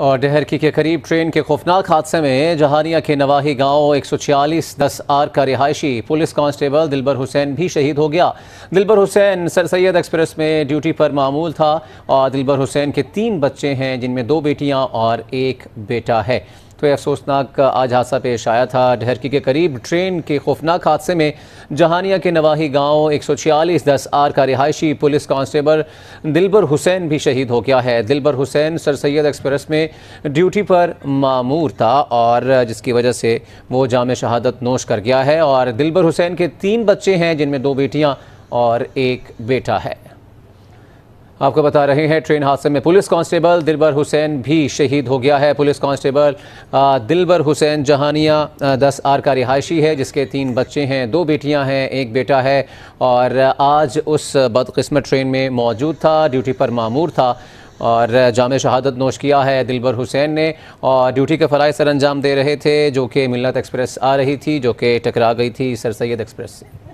और डहरकी के करीब ट्रेन के खौफनाक हादसे में जहानिया के नवाही गांव 146 दस आर का रिहायशी पुलिस कांस्टेबल दिलबर हुसैन भी शहीद हो गया दिलबर हुसैन सर सैद एक्सप्रेस में ड्यूटी पर मामूल था और दिलबर हुसैन के तीन बच्चे हैं जिनमें दो बेटियां और एक बेटा है तो यह अफसोसनाक आज हादसा पेश आया था ढहरकी के करीब ट्रेन के खौफनाक हादसे में जहानिया के नवाही गांव एक सौ छियालीस दस आर का रिहायशी पुलिस कांस्टेबल दिलबर हुसैन भी शहीद हो गया है दिलबर हुसैन सर सैद एक्सप्रेस में ड्यूटी पर मामूर था और जिसकी वजह से वो जाम शहादत नोश कर गया है और दिलबर हुसैन के तीन बच्चे हैं जिनमें दो बेटियाँ और एक बेटा है आपको बता रहे हैं ट्रेन हादसे में पुलिस कांस्टेबल दिलबर हुसैन भी शहीद हो गया है पुलिस कांस्टेबल दिलबर हुसैन जहानिया दस आर का रिहायशी है जिसके तीन बच्चे हैं दो बेटियां हैं एक बेटा है और आज उस बदकस्मत ट्रेन में मौजूद था ड्यूटी पर मामूर था और जाम शहादत नोश किया है दिलबर हुसैन ने और ड्यूटी के फ़राज सर अंजाम दे रहे थे जो कि मिलत एक्सप्रेस आ रही थी जो कि टकरा गई थी सर सैद एक्सप्रेस से